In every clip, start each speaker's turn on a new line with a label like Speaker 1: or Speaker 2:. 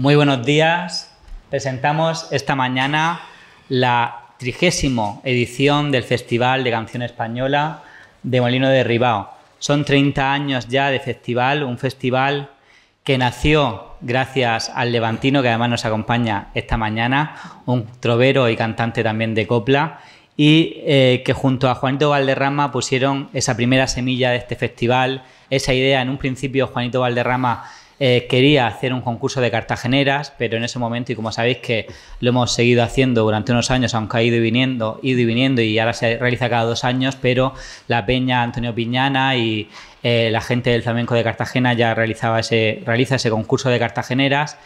Speaker 1: Muy buenos días. Presentamos esta mañana la trigésimo edición del Festival de Canción Española de Molino de Ribao. Son 30 años ya de festival, un festival que nació gracias al Levantino, que además nos acompaña esta mañana, un trovero y cantante también de copla, y eh, que junto a Juanito Valderrama pusieron esa primera semilla de este festival, esa idea. En un principio Juanito Valderrama eh, quería hacer un concurso de cartageneras, pero en ese momento, y como sabéis que lo hemos seguido haciendo durante unos años, aunque ha ido y viniendo, y viniendo, y ahora se realiza cada dos años, pero la Peña Antonio Piñana y eh, la gente del flamenco de Cartagena ya realizaba ese, realiza ese concurso de cartageneras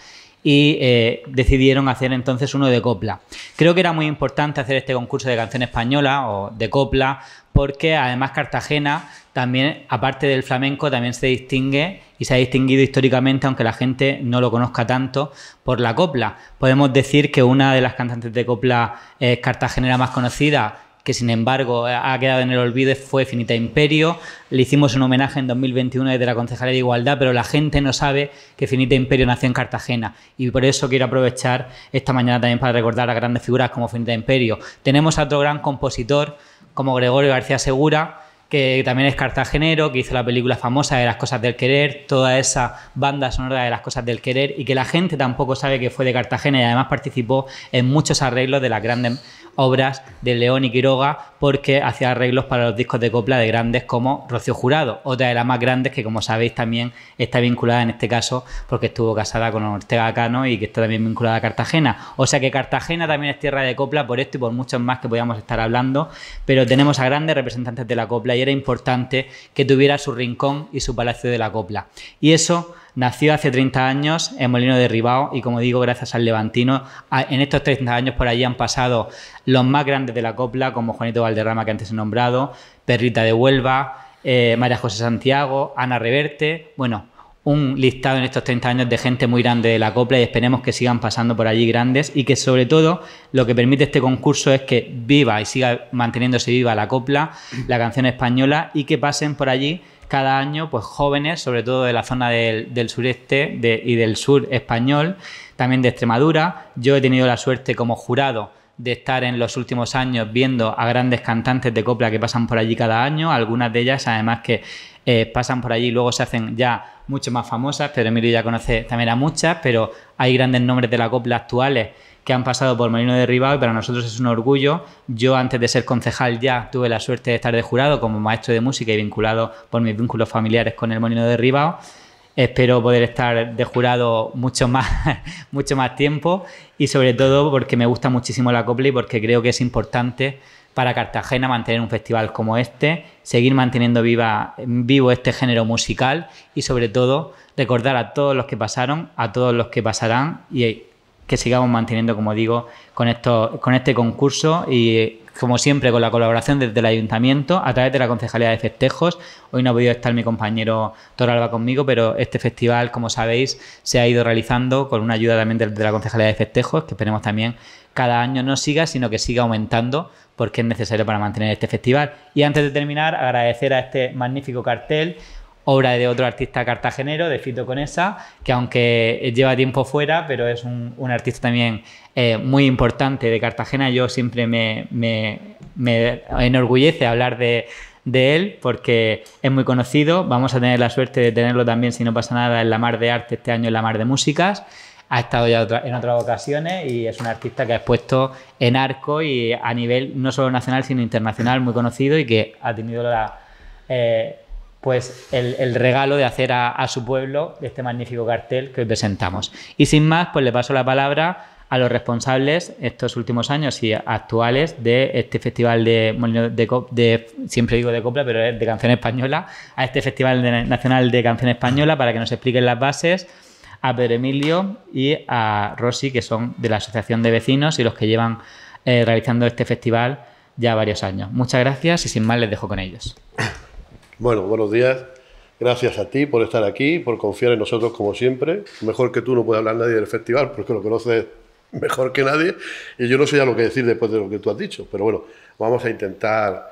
Speaker 1: y eh, decidieron hacer entonces uno de copla. Creo que era muy importante hacer este concurso de canción española o de copla porque además Cartagena también, aparte del flamenco, también se distingue y se ha distinguido históricamente, aunque la gente no lo conozca tanto, por la copla. Podemos decir que una de las cantantes de copla es cartagenera más conocida que sin embargo ha quedado en el olvido, fue Finita Imperio. Le hicimos un homenaje en 2021 desde la Concejalía de Igualdad, pero la gente no sabe que Finita Imperio nació en Cartagena. Y por eso quiero aprovechar esta mañana también para recordar a grandes figuras como Finita Imperio. Tenemos a otro gran compositor como Gregorio García Segura, que también es cartagenero, que hizo la película famosa de Las Cosas del Querer, toda esa banda sonora de Las Cosas del Querer, y que la gente tampoco sabe que fue de Cartagena y además participó en muchos arreglos de las grandes obras de León y Quiroga porque hacía arreglos para los discos de copla de grandes como Rocio Jurado, otra de las más grandes que como sabéis también está vinculada en este caso porque estuvo casada con Ortega Cano y que está también vinculada a Cartagena. O sea que Cartagena también es tierra de copla por esto y por muchos más que podíamos estar hablando, pero tenemos a grandes representantes de la copla y era importante que tuviera su rincón y su palacio de la copla. Y eso Nació hace 30 años en Molino de Ribao y como digo, gracias al Levantino, en estos 30 años por allí han pasado los más grandes de la copla, como Juanito Valderrama que antes he nombrado, Perrita de Huelva, eh, María José Santiago, Ana Reverte, bueno, un listado en estos 30 años de gente muy grande de la copla y esperemos que sigan pasando por allí grandes y que sobre todo lo que permite este concurso es que viva y siga manteniéndose viva la copla, la canción española y que pasen por allí cada año pues, jóvenes, sobre todo de la zona del, sureste y del sur español, también de Extremadura. Yo he tenido la suerte como jurado de estar en los últimos años viendo a grandes cantantes de copla que pasan por allí cada año, algunas de ellas además que eh, pasan por allí y luego se hacen ya mucho más famosas, Pero Emilio ya conoce también a muchas, pero hay grandes nombres de la copla actuales que han pasado por Molino de Ribao y para nosotros es un orgullo. Yo antes de ser concejal ya tuve la suerte de estar de jurado como maestro de música y vinculado por mis vínculos familiares con el Molino de Ribao. Espero poder estar de jurado mucho más, mucho más tiempo y sobre todo porque me gusta muchísimo la copla y porque creo que es importante para Cartagena mantener un festival como este, seguir manteniendo viva, vivo este género musical y sobre todo recordar a todos los que pasaron, a todos los que pasarán y que sigamos manteniendo, como digo, con, esto, con este concurso y como siempre, con la colaboración desde el ayuntamiento, a través de la Concejalía de Festejos. Hoy no ha podido estar mi compañero Toralba conmigo, pero este festival, como sabéis, se ha ido realizando con una ayuda también de, la Concejalía de Festejos, que esperemos también cada año no siga, sino que siga aumentando, porque es necesario para mantener este festival. Y antes de terminar, agradecer a este magnífico cartel obra de otro artista cartagenero, de Fito Conesa, que aunque lleva tiempo fuera, pero es un, artista también eh, muy importante de Cartagena. Yo siempre me, enorgullece hablar de, él porque es muy conocido. Vamos a tener la suerte de tenerlo también, si no pasa nada, en la Mar de Arte este año, en la Mar de Músicas. Ha estado ya en otras ocasiones y es un artista que ha expuesto en arco y a nivel no solo nacional sino internacional muy conocido y que ha tenido la, eh, pues el, regalo de hacer a, su pueblo este magnífico cartel que hoy presentamos. Y sin más, pues le paso la palabra a los responsables estos últimos años y actuales de este festival de, de, siempre digo de copla, pero de canción española, a este Festival Nacional de Canción Española para que nos expliquen las bases, a Pedro Emilio y a Rosy, que son de la Asociación de Vecinos y los que llevan eh, realizando este festival ya varios años. Muchas gracias y sin más les dejo con ellos.
Speaker 2: Bueno, buenos días. Gracias a ti por estar aquí, por confiar en nosotros como siempre. Mejor que tú no puede hablar nadie del festival porque lo conoces mejor que nadie y yo no sé ya lo que decir después de lo que tú has dicho, pero bueno, vamos a intentar,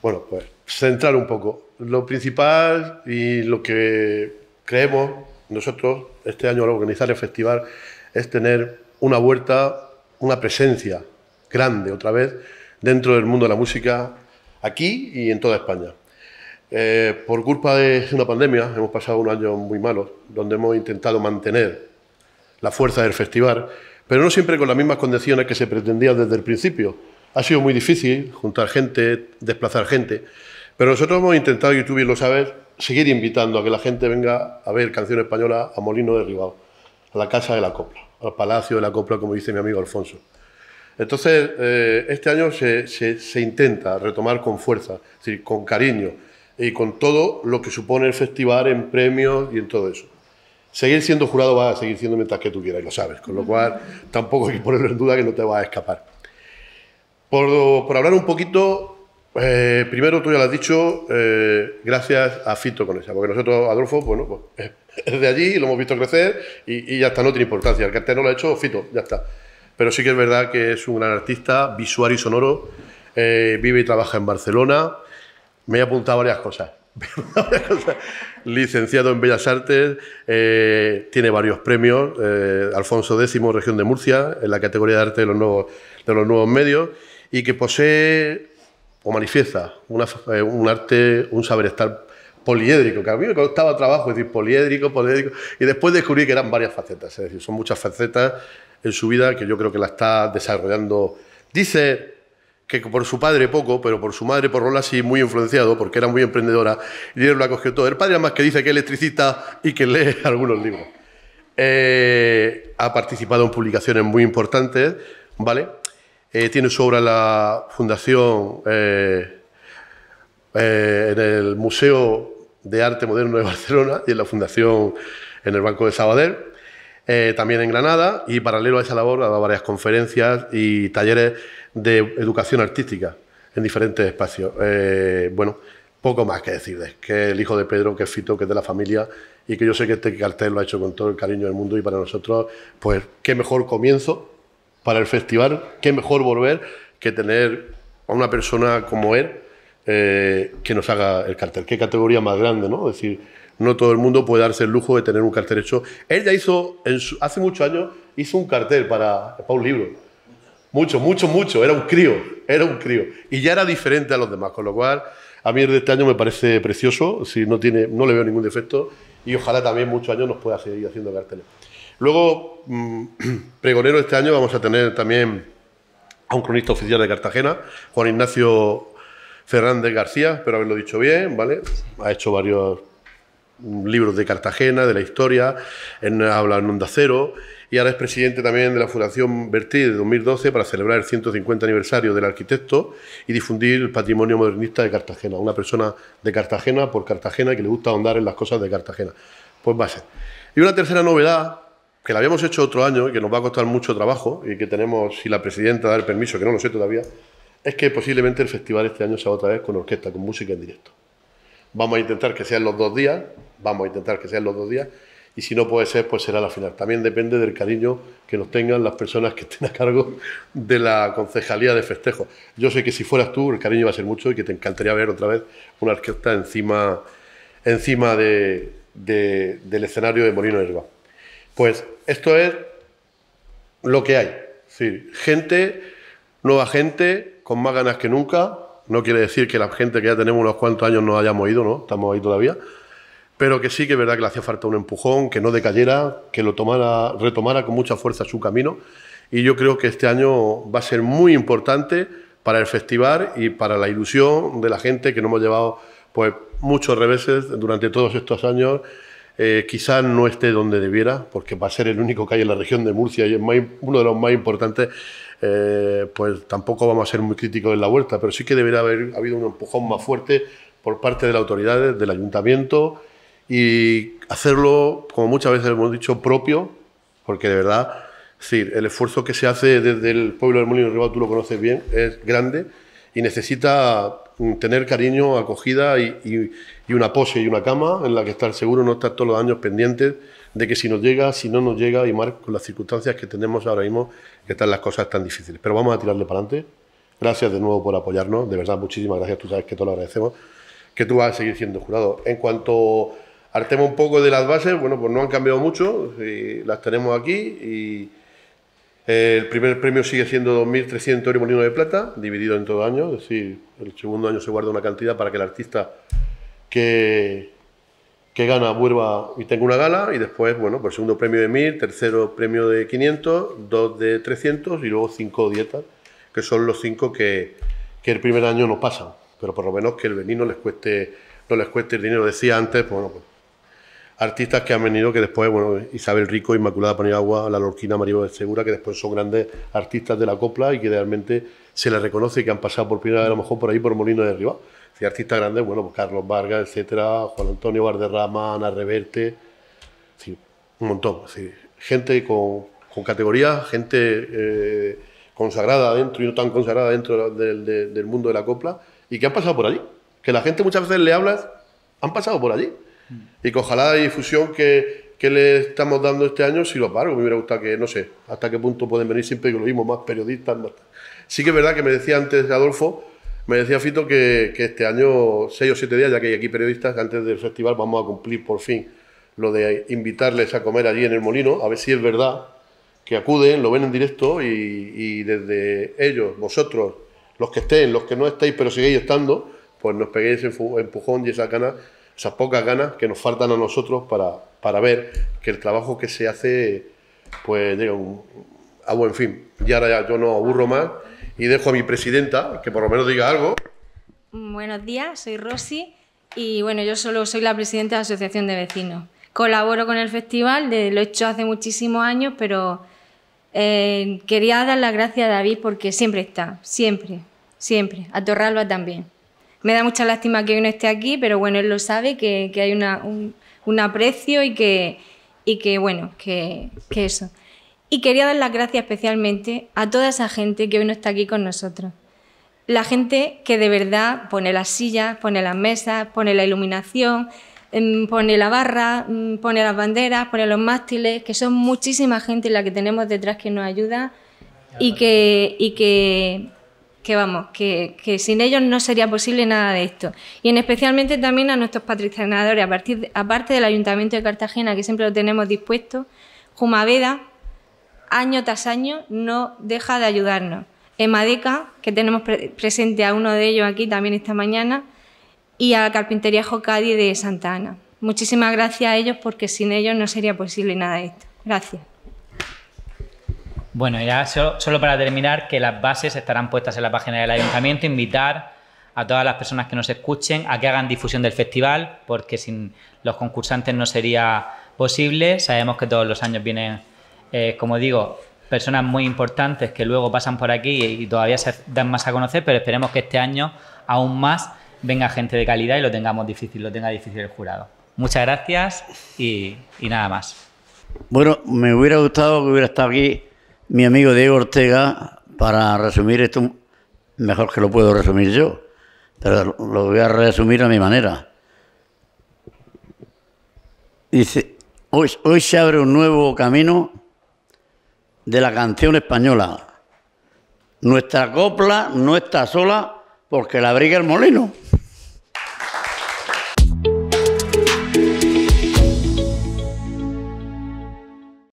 Speaker 2: bueno, pues centrar un poco. Lo principal y lo que creemos nosotros este año al organizar el festival es tener una vuelta, una presencia grande otra vez dentro del mundo de la música aquí y en toda España. Eh, por culpa de una pandemia, hemos pasado un año muy malo... donde hemos intentado mantener la fuerza del festival, pero no siempre con las mismas condiciones que se pretendía desde el principio. Ha sido muy difícil juntar gente, desplazar gente, pero nosotros hemos intentado, y tú bien lo sabes, seguir invitando a que la gente venga a ver canción española a Molino de Derribado, a la Casa de la Copla, al Palacio de la Copla, como dice mi amigo Alfonso. Entonces, eh, este año se, se, intenta retomar con fuerza, es decir, con cariño y con todo lo que supone el festival en premios y en todo eso. Seguir siendo jurado va a seguir siendo mientras que tú quieras, y lo sabes, con lo cual tampoco hay que ponerlo en duda que no te va a escapar. Por, hablar un poquito, eh, primero tú ya lo has dicho, eh, gracias a Fito con esa, porque nosotros, Adolfo, bueno, pues, es de allí, lo hemos visto crecer y, ya está, no tiene importancia. El antes no lo ha hecho Fito, ya está. Pero sí que es verdad que es un gran artista, visual y sonoro, eh, vive y trabaja en Barcelona. Me he apuntado varias cosas. Licenciado en Bellas Artes, eh, tiene varios premios, eh, Alfonso X, Región de Murcia, en la categoría de arte de los nuevos, medios, y que posee o manifiesta eh, un arte, un saber estar poliédrico, que a mí me costaba trabajo decir poliédrico, poliédrico, y después descubrí que eran varias facetas, es decir, son muchas facetas en su vida que yo creo que la está desarrollando. Dice que por su padre poco, pero por su madre, por Rola sí, muy influenciado, porque era muy emprendedora, y él lo acogió todo. El padre además que dice que es electricista y que lee algunos libros. Eh, ha participado en publicaciones muy importantes, ¿vale? Eh, tiene su obra en la Fundación, eh, en el Museo de Arte Moderno de Barcelona y en la Fundación, en el Banco de Sabadell, también en Granada, y paralelo a esa labor ha dado varias conferencias y talleres de educación artística en diferentes espacios. Eh, bueno, poco más que decir... que el hijo de Pedro, que es Fito, que es de la familia, y que yo sé que este cartel lo ha hecho con todo el cariño del mundo y para nosotros, pues qué mejor comienzo para el festival, qué mejor volver que tener a una persona como él eh, que nos haga el cartel. Qué categoría más grande, ¿no? Es decir, no todo el mundo puede darse el lujo de tener un cartel hecho. Él ya hizo, hace muchos años, hizo un cartel para, para un libro mucho, mucho, mucho. Era un crío, era un crío. Y ya era diferente a los demás, con lo cual a mí el de este año me parece precioso, si no, tiene, no le veo ningún defecto y ojalá también muchos años nos pueda seguir haciendo carteles. Luego, mm, pregonero este año vamos a tener también a un cronista oficial de Cartagena, Juan Ignacio Fernández García, espero haberlo dicho bien, ¿vale? Ha hecho varios libros de Cartagena, de la historia, en, habla en Onda Cero y ahora es presidente también de la Fundación Bertí de 2012 para celebrar el 150 aniversario del arquitecto y difundir el patrimonio modernista de Cartagena. Una persona de Cartagena por Cartagena que le gusta ahondar en las cosas de Cartagena. Pues va a ser. Y una tercera novedad que la habíamos hecho otro año y que nos va a costar mucho trabajo y que tenemos, si la presidenta da el permiso, que no lo sé todavía, es que posiblemente el festival este año sea otra vez con orquesta, con música en directo. Vamos a intentar que sean los dos días, vamos a intentar que sean los dos días, y si no puede ser, pues será la final. También depende del cariño que nos tengan las personas que estén a cargo de la concejalía de festejos. Yo sé que si fueras tú, el cariño va a ser mucho y que te encantaría ver otra vez una orquesta encima, encima del escenario de Molino Herba. Pues esto es lo que hay. Es decir, gente, nueva gente, con más ganas que nunca, no quiere decir que la gente que ya tenemos unos cuantos años no hayamos ido, ¿no? Estamos ahí todavía. Pero que sí que es verdad que le hacía falta un empujón, que no decayera, que lo tomara, retomara con mucha fuerza su camino. Y yo creo que este año va a ser muy importante para el festival y para la ilusión de la gente que nos hemos llevado pues, muchos reveses durante todos estos años. Eh, quizás no esté donde debiera, porque va a ser el único que hay en la región de Murcia y es uno de los más importantes eh, pues tampoco vamos a ser muy críticos en la vuelta, pero sí que debería haber habido un empujón más fuerte por parte de las autoridades, del ayuntamiento, y hacerlo, como muchas veces hemos dicho, propio, porque de verdad, el esfuerzo que se hace desde el pueblo del Molino de Ribado, tú lo conoces bien, es grande y necesita mm, tener cariño, acogida y, y, una pose y una cama en la que estar seguro, no estar todos los años pendientes de que si nos llega, si no nos llega, y marco con las circunstancias que tenemos ahora mismo, que están las cosas tan difíciles. Pero vamos a tirarle para adelante. Gracias de nuevo por apoyarnos, de verdad, muchísimas gracias, tú sabes que todo lo agradecemos, que tú vas a seguir siendo jurado. En cuanto a un poco de las bases, bueno, pues no han cambiado mucho, las tenemos aquí y el primer premio sigue siendo 2.300 euros de plata, dividido en todo año, es decir, el segundo año se guarda una cantidad para que el artista que que gana vuelva y tengo una gala y después, bueno, por pues segundo premio de 1000, tercero premio de 500, dos de 300 y luego cinco dietas, que son los cinco que, que el primer año no pasan, pero por lo menos que el venir no les cueste, no les cueste el dinero. Decía antes, pues, bueno, pues, artistas que han venido que después, bueno, Isabel Rico, Inmaculada Paniagua, La Lorquina, Maribel Segura, que después son grandes artistas de la copla y que realmente se les reconoce que han pasado por primera vez a lo mejor por ahí por Molino de Arriba ...y artistas grandes, bueno, pues Carlos Vargas, etcétera, Juan Antonio Valderrama, Ana Reverte, un montón. Gente con, con, categoría, gente eh, consagrada dentro y no tan consagrada dentro del, mundo de la copla y que han pasado por allí. Que la gente muchas veces le hablas, han pasado por allí. Mm. Y que ojalá la difusión que, que le estamos dando este año, si lo mí me hubiera gustado que, no sé, hasta qué punto pueden venir siempre que lo vimos, más periodistas. Sí que es verdad que me decía antes Adolfo me decía Fito que, este año, seis o siete días, ya que hay aquí periodistas, antes del festival vamos a cumplir por fin lo de invitarles a comer allí en el molino, a ver si es verdad que acuden, lo ven en directo y, desde ellos, vosotros, los que estén, los que no estéis, pero sigáis estando, pues nos peguéis ese empujón y esas ganas, esas pocas ganas que nos faltan a nosotros para, para ver que el trabajo que se hace pues llega a buen fin. Y ahora ya yo no aburro más y dejo a mi presidenta que por lo menos diga algo.
Speaker 3: Buenos días, soy Rosy y bueno, yo solo soy la presidenta de la Asociación de Vecinos. Colaboro con el festival, de, lo he hecho hace muchísimos años, pero eh, quería dar las gracias a David porque siempre está, siempre, siempre, a Torralba también. Me da mucha lástima que hoy no esté aquí, pero bueno, él lo sabe, que, hay un, aprecio y que, bueno, que eso. Y quería dar las gracias especialmente a toda esa gente que hoy no está aquí con nosotros. La gente que de verdad pone las sillas, pone las mesas, pone la iluminación, em, pone la barra, em, pone las banderas, pone los mástiles, que son muchísima gente la que tenemos detrás que nos ayuda y que, que, vamos, que, sin ellos no sería posible nada de esto. Y en especialmente también a nuestros patrocinadores, a aparte del Ayuntamiento de Cartagena, que siempre lo tenemos dispuesto, Jumaveda, año tras año no deja de ayudarnos. Emadeca, que tenemos presente a uno de ellos aquí también esta mañana, y a la Carpintería Jocadi de Santa Ana. Muchísimas gracias a ellos porque sin ellos no sería posible nada de esto. Gracias.
Speaker 1: Bueno, ya solo, solo, para terminar, que las bases estarán puestas en la página del ayuntamiento, invitar a todas las personas que nos escuchen a que hagan difusión del festival, porque sin los concursantes no sería posible. Sabemos que todos los años vienen eh, como digo, personas muy importantes que luego pasan por aquí y todavía se dan más a conocer, pero esperemos que este año aún más venga gente de calidad y lo tengamos difícil, lo tenga difícil el jurado. Muchas gracias y, nada más.
Speaker 2: Bueno, me hubiera gustado que hubiera estado aquí mi amigo Diego Ortega para resumir esto mejor que lo puedo resumir yo, pero lo voy a resumir a mi manera. Dice, hoy se abre un nuevo camino de la canción española. Nuestra copla no está sola porque la abriga el molino.